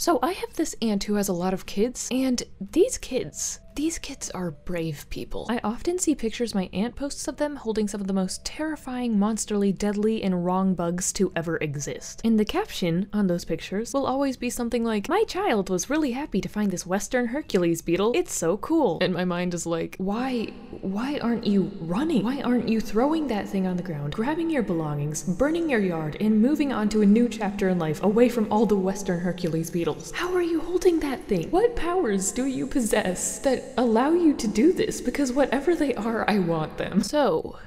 So I have this aunt who has a lot of kids, and these kids these kids are brave people. I often see pictures my aunt posts of them holding some of the most terrifying, monsterly, deadly, and wrong bugs to ever exist. And the caption on those pictures will always be something like, My child was really happy to find this western Hercules beetle. It's so cool. And my mind is like, Why? Why aren't you running? Why aren't you throwing that thing on the ground, grabbing your belongings, burning your yard, and moving on to a new chapter in life away from all the western Hercules beetles? How are you holding that thing? What powers do you possess that that allow you to do this because whatever they are, I want them. So,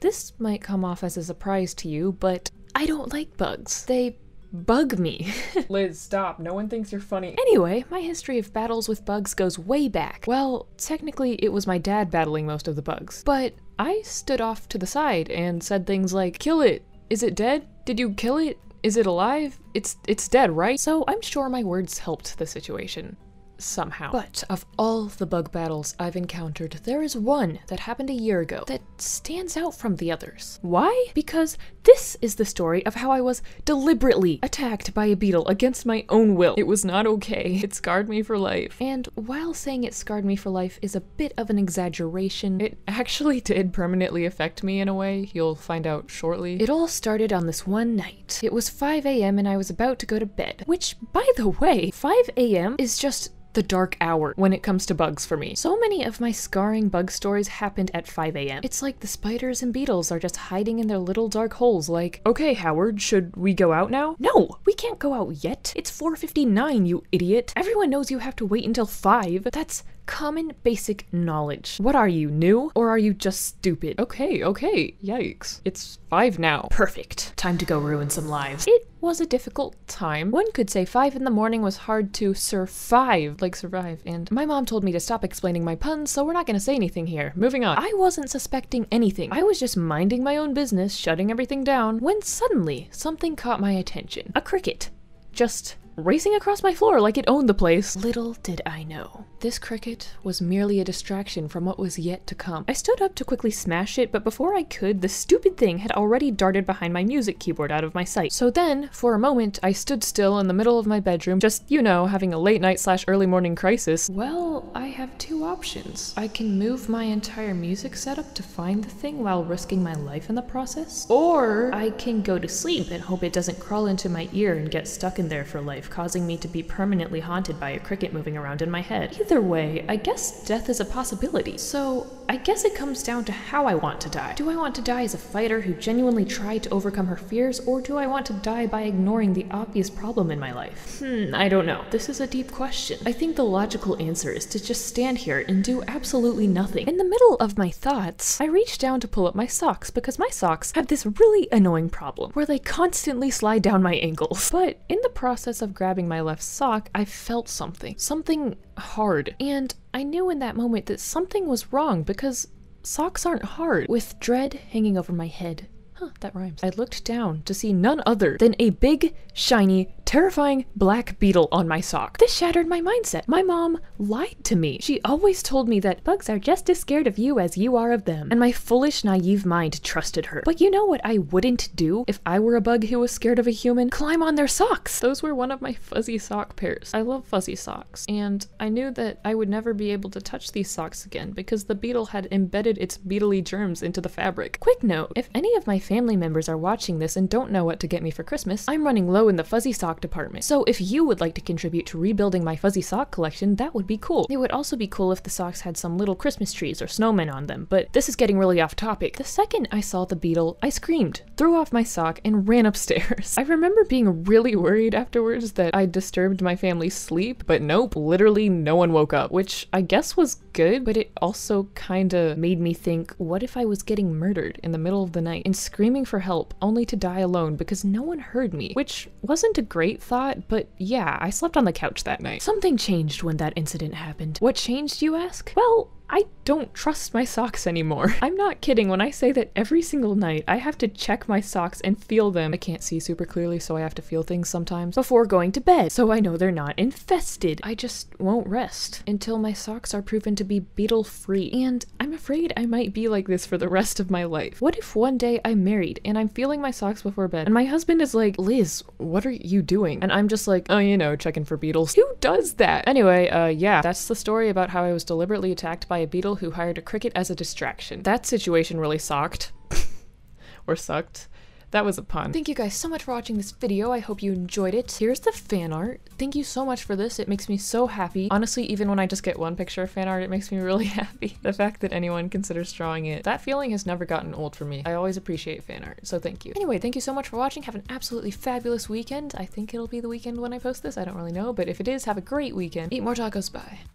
this might come off as a surprise to you, but I don't like bugs. They bug me. Liz, stop. No one thinks you're funny. Anyway, my history of battles with bugs goes way back. Well, technically, it was my dad battling most of the bugs. But I stood off to the side and said things like, kill it. Is it dead? Did you kill it? Is it alive? It's it's dead, right? So I'm sure my words helped the situation somehow. But of all the bug battles I've encountered, there is one that happened a year ago that stands out from the others. Why? Because this is the story of how I was deliberately attacked by a beetle against my own will. It was not okay. It scarred me for life. And while saying it scarred me for life is a bit of an exaggeration, it actually did permanently affect me in a way. You'll find out shortly. It all started on this one night. It was 5 a.m. and I was about to go to bed, which, by the way, 5 a.m. is just the dark hour when it comes to bugs for me. So many of my scarring bug stories happened at 5 a.m. It's like the spiders and beetles are just hiding in their little dark holes like, okay, Howard, should we go out now? No, we can't go out yet. It's 4.59, you idiot. Everyone knows you have to wait until 5. That's common basic knowledge. What are you, new? Or are you just stupid? Okay, okay, yikes. It's five now. Perfect. Time to go ruin some lives. It was a difficult time. One could say five in the morning was hard to survive, like survive, and my mom told me to stop explaining my puns, so we're not gonna say anything here. Moving on. I wasn't suspecting anything. I was just minding my own business, shutting everything down, when suddenly something caught my attention. A cricket. Just racing across my floor like it owned the place. Little did I know. This cricket was merely a distraction from what was yet to come. I stood up to quickly smash it, but before I could, the stupid thing had already darted behind my music keyboard out of my sight. So then, for a moment, I stood still in the middle of my bedroom, just, you know, having a late night slash early morning crisis. Well, I have two options. I can move my entire music setup to find the thing while risking my life in the process, or I can go to sleep and hope it doesn't crawl into my ear and get stuck in there for life causing me to be permanently haunted by a cricket moving around in my head. Either way, I guess death is a possibility, so I guess it comes down to how I want to die. Do I want to die as a fighter who genuinely tried to overcome her fears, or do I want to die by ignoring the obvious problem in my life? Hmm, I don't know. This is a deep question. I think the logical answer is to just stand here and do absolutely nothing. In the middle of my thoughts, I reach down to pull up my socks because my socks have this really annoying problem where they constantly slide down my ankles. But in the process of grabbing my left sock, I felt something. Something hard. And I knew in that moment that something was wrong because socks aren't hard. With dread hanging over my head, Huh, that rhymes. I looked down to see none other than a big, shiny terrifying black beetle on my sock. This shattered my mindset. My mom lied to me. She always told me that bugs are just as scared of you as you are of them, and my foolish, naive mind trusted her. But you know what I wouldn't do if I were a bug who was scared of a human? Climb on their socks! Those were one of my fuzzy sock pairs. I love fuzzy socks, and I knew that I would never be able to touch these socks again because the beetle had embedded its beetly germs into the fabric. Quick note, if any of my family members are watching this and don't know what to get me for Christmas, I'm running low in the fuzzy sock department. So if you would like to contribute to rebuilding my fuzzy sock collection, that would be cool. It would also be cool if the socks had some little Christmas trees or snowmen on them, but this is getting really off topic. The second I saw the beetle, I screamed, threw off my sock, and ran upstairs. I remember being really worried afterwards that I disturbed my family's sleep, but nope, literally no one woke up, which I guess was good, but it also kinda made me think, what if I was getting murdered in the middle of the night and screaming for help only to die alone because no one heard me, which wasn't a great great thought, but yeah, I slept on the couch that night. Something changed when that incident happened. What changed, you ask? Well, I don't trust my socks anymore. I'm not kidding when I say that every single night I have to check my socks and feel them. I can't see super clearly, so I have to feel things sometimes before going to bed, so I know they're not infested. I just won't rest until my socks are proven to be beetle free. And I'm afraid I might be like this for the rest of my life. What if one day I'm married and I'm feeling my socks before bed and my husband is like, Liz, what are you doing? And I'm just like, oh, you know, checking for beetles. Who does that? Anyway, uh, yeah, that's the story about how I was deliberately attacked by by a beetle who hired a cricket as a distraction. That situation really sucked. or sucked. That was a pun. Thank you guys so much for watching this video. I hope you enjoyed it. Here's the fan art. Thank you so much for this. It makes me so happy. Honestly, even when I just get one picture of fan art, it makes me really happy. The fact that anyone considers drawing it, that feeling has never gotten old for me. I always appreciate fan art, so thank you. Anyway, thank you so much for watching. Have an absolutely fabulous weekend. I think it'll be the weekend when I post this. I don't really know, but if it is, have a great weekend. Eat more tacos. Bye.